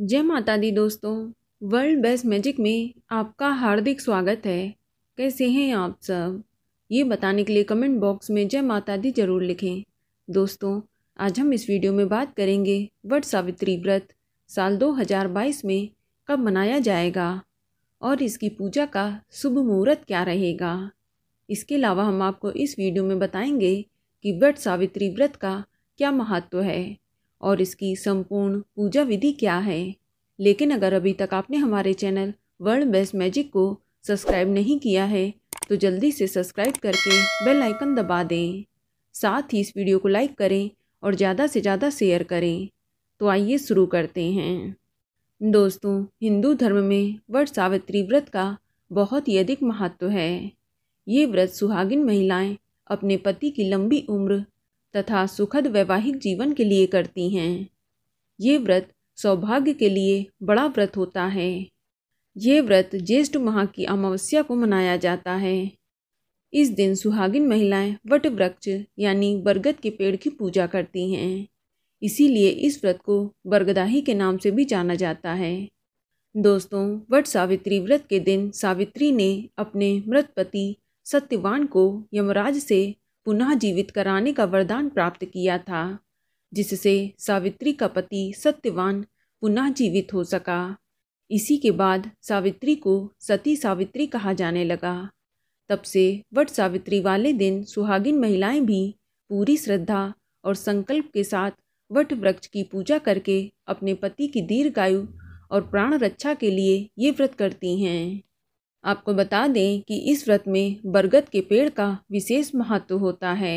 जय माता दी दोस्तों वर्ल्ड बेस्ट मैजिक में आपका हार्दिक स्वागत है कैसे हैं आप सब ये बताने के लिए कमेंट बॉक्स में जय माता दी जरूर लिखें दोस्तों आज हम इस वीडियो में बात करेंगे वट सावित्री व्रत साल 2022 में कब मनाया जाएगा और इसकी पूजा का शुभ मुहूर्त क्या रहेगा इसके अलावा हम आपको इस वीडियो में बताएंगे कि वट सावित्री व्रत का क्या महत्व है और इसकी संपूर्ण पूजा विधि क्या है लेकिन अगर अभी तक आपने हमारे चैनल वर्ल्ड बेस्ट मैजिक को सब्सक्राइब नहीं किया है तो जल्दी से सब्सक्राइब करके बेल आइकन दबा दें साथ ही इस वीडियो को लाइक करें और ज़्यादा से ज़्यादा शेयर करें तो आइए शुरू करते हैं दोस्तों हिंदू धर्म में वट सावित्री व्रत का बहुत ही अधिक महत्व है ये व्रत सुहागिन महिलाएं अपने पति की लंबी उम्र तथा सुखद वैवाहिक जीवन के लिए करती हैं ये व्रत सौभाग्य के लिए बड़ा व्रत होता है ये व्रत ज्येष्ठ माह की अमावस्या को मनाया जाता है इस दिन सुहागिन महिलाएं वट वृक्ष यानी बरगद के पेड़ की पूजा करती हैं इसीलिए इस व्रत को बरगदाही के नाम से भी जाना जाता है दोस्तों वट सावित्री व्रत के दिन सावित्री ने अपने मृत पति सत्यवान को यमराज से पुनः जीवित कराने का वरदान प्राप्त किया था जिससे सावित्री का पति सत्यवान पुनः जीवित हो सका इसी के बाद सावित्री को सती सावित्री कहा जाने लगा तब से वट सावित्री वाले दिन सुहागिन महिलाएं भी पूरी श्रद्धा और संकल्प के साथ वट वृक्ष की पूजा करके अपने पति की दीर्घायु और प्राण रक्षा के लिए ये व्रत करती हैं आपको बता दें कि इस व्रत में बरगद के पेड़ का विशेष महत्व होता है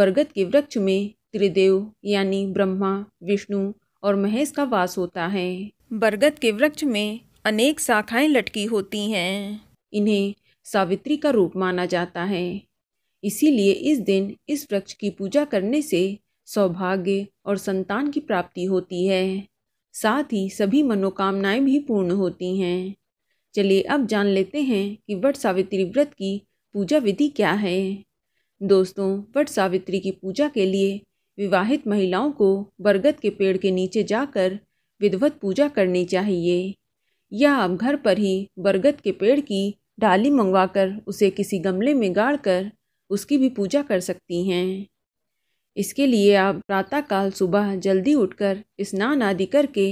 बरगद के वृक्ष में त्रिदेव यानी ब्रह्मा विष्णु और महेश का वास होता है बरगद के वृक्ष में अनेक शाखाएं लटकी होती हैं इन्हें सावित्री का रूप माना जाता है इसीलिए इस दिन इस वृक्ष की पूजा करने से सौभाग्य और संतान की प्राप्ति होती है साथ ही सभी मनोकामनाएं भी पूर्ण होती हैं चलिए अब जान लेते हैं कि वट सावित्री व्रत की पूजा विधि क्या है दोस्तों वट सावित्री की पूजा के लिए विवाहित महिलाओं को बरगद के पेड़ के नीचे जाकर विधवत पूजा करनी चाहिए या आप घर पर ही बरगद के पेड़ की डाली मंगवाकर उसे किसी गमले में गाड़कर उसकी भी पूजा कर सकती हैं इसके लिए आप प्रातःकाल सुबह जल्दी उठकर स्नान आदि करके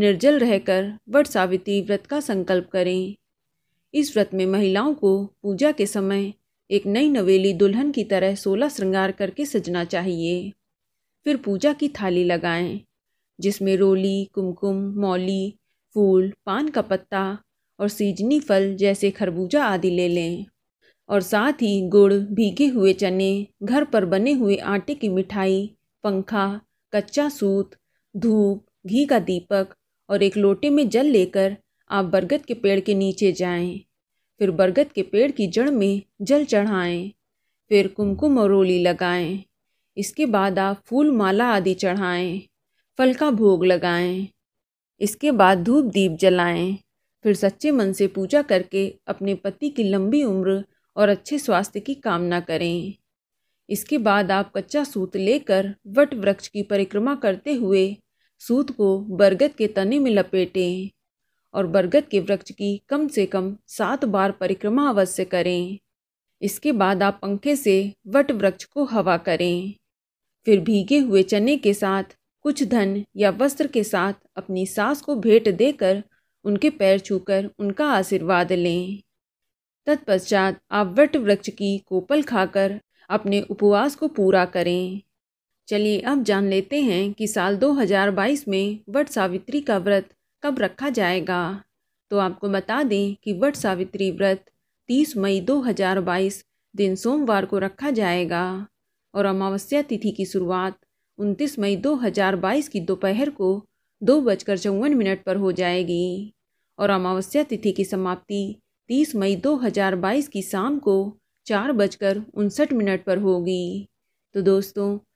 निर्जल रहकर वट सावित्री व्रत का संकल्प करें इस व्रत में महिलाओं को पूजा के समय एक नई नवेली दुल्हन की तरह सोलह श्रृंगार करके सजना चाहिए फिर पूजा की थाली लगाएं जिसमें रोली कुमकुम मौली फूल पान का पत्ता और सीजनी फल जैसे खरबूजा आदि ले लें और साथ ही गुड़ भीगे हुए चने घर पर बने हुए आटे की मिठाई पंखा कच्चा सूत धूप घी का दीपक और एक लोटे में जल लेकर आप बरगद के पेड़ के नीचे जाएं। फिर बरगद के पेड़ की जड़ में जल चढ़ाएं। फिर कुमकुम और रोली लगाएं। इसके बाद आप फूल माला आदि चढ़ाएं। फल का भोग लगाएं। इसके बाद धूप दीप जलाएं। फिर सच्चे मन से पूजा करके अपने पति की लंबी उम्र और अच्छे स्वास्थ्य की कामना करें इसके बाद आप कच्चा सूत लेकर वट वृक्ष की परिक्रमा करते हुए सूत को बरगद के तने में लपेटें और बरगद के वृक्ष की कम से कम सात बार परिक्रमा अवश्य करें इसके बाद आप पंखे से वट वृक्ष को हवा करें फिर भीगे हुए चने के साथ कुछ धन या वस्त्र के साथ अपनी सास को भेंट देकर उनके पैर छूकर उनका आशीर्वाद लें तत्पश्चात आप वट वृक्ष की कोपल खाकर अपने उपवास को पूरा करें चलिए अब जान लेते हैं कि साल 2022 में वट सावित्री का व्रत कब रखा जाएगा तो आपको बता दें कि वट सावित्री व्रत 30 मई 2022 दिन सोमवार को रखा जाएगा और अमावस्या तिथि की शुरुआत 29 मई 2022 की दोपहर को दो बजकर चौवन मिनट पर हो जाएगी और अमावस्या तिथि की समाप्ति 30 मई 2022 की शाम को चार बजकर उनसठ मिनट पर होगी तो दोस्तों